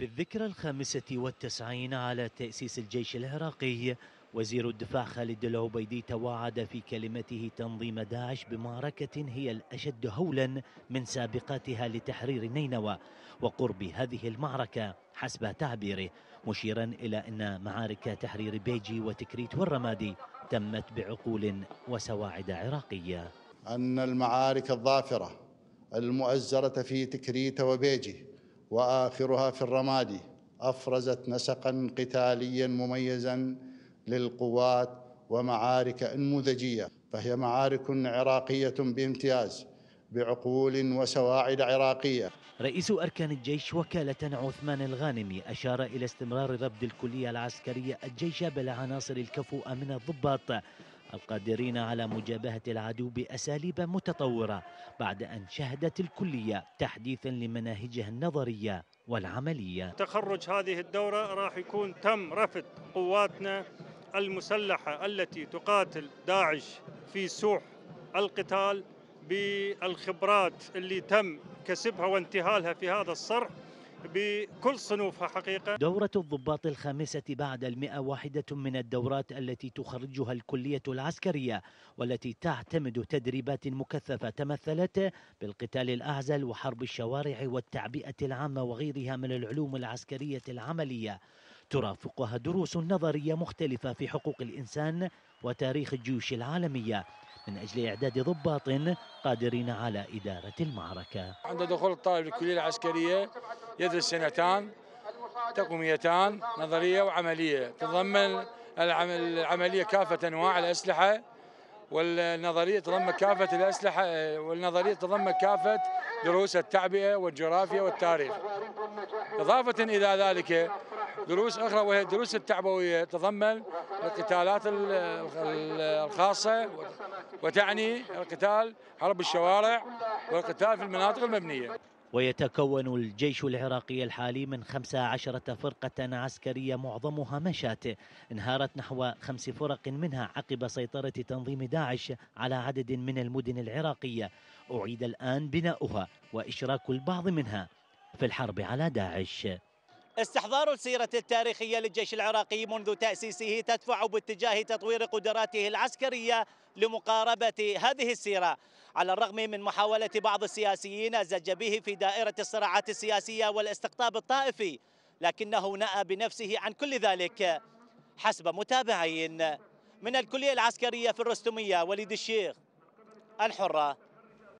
في الذكرى الخامسة والتسعين على تأسيس الجيش العراقي وزير الدفاع خالد العبيدي توعد في كلمته تنظيم داعش بمعركة هي الأشد هولا من سابقاتها لتحرير نينوى وقرب هذه المعركة حسب تعبيره مشيرا إلى أن معارك تحرير بيجي وتكريت والرمادي تمت بعقول وسواعد عراقية أن المعارك الظافرة المؤزرة في تكريت وبيجي واخرها في الرمادي افرزت نسقا قتاليا مميزا للقوات ومعارك انموذجيه فهي معارك عراقيه بامتياز بعقول وسواعد عراقيه. رئيس اركان الجيش وكاله عثمان الغانمي اشار الى استمرار ربد الكليه العسكريه الجيش بالعناصر الكفؤه من الضباط القادرين على مجابهة العدو بأساليب متطورة بعد أن شهدت الكلية تحديثا لمناهجها النظرية والعملية تخرج هذه الدورة راح يكون تم رفض قواتنا المسلحة التي تقاتل داعش في سوح القتال بالخبرات اللي تم كسبها وانتهالها في هذا الصرح بكل صنوفها حقيقة دورة الضباط الخامسة بعد المئة واحدة من الدورات التي تخرجها الكلية العسكرية والتي تعتمد تدريبات مكثفة تمثلت بالقتال الأعزل وحرب الشوارع والتعبئة العامة وغيرها من العلوم العسكرية العملية ترافقها دروس نظرية مختلفة في حقوق الإنسان وتاريخ الجيوش العالمية من أجل إعداد ضباط قادرين على إدارة المعركة عند دخول الطالب الكلية العسكرية يدرس سنتان تقوميتان نظرية وعملية تتضمن العملية كافة أنواع الأسلحة والنظرية تضمن كافة الأسلحة والنظرية تضمن كافة دروس التعبئة والجغرافيا والتاريخ إضافة إلى ذلك دروس أخرى وهي الدروس التعبوية تضمن القتالات الخاصة وتعني القتال حرب الشوارع والقتال في المناطق المبنية ويتكون الجيش العراقي الحالي من 15 فرقة عسكرية معظمها مشات انهارت نحو خمس فرق منها عقب سيطرة تنظيم داعش على عدد من المدن العراقية أعيد الآن بناؤها وإشراك البعض منها في الحرب على داعش استحضار السيرة التاريخية للجيش العراقي منذ تأسيسه تدفع باتجاه تطوير قدراته العسكرية لمقاربة هذه السيرة على الرغم من محاولة بعض السياسيين الزج به في دائرة الصراعات السياسية والاستقطاب الطائفي لكنه نأى بنفسه عن كل ذلك حسب متابعين من الكلية العسكرية في الرستمية وليد الشيخ الحرة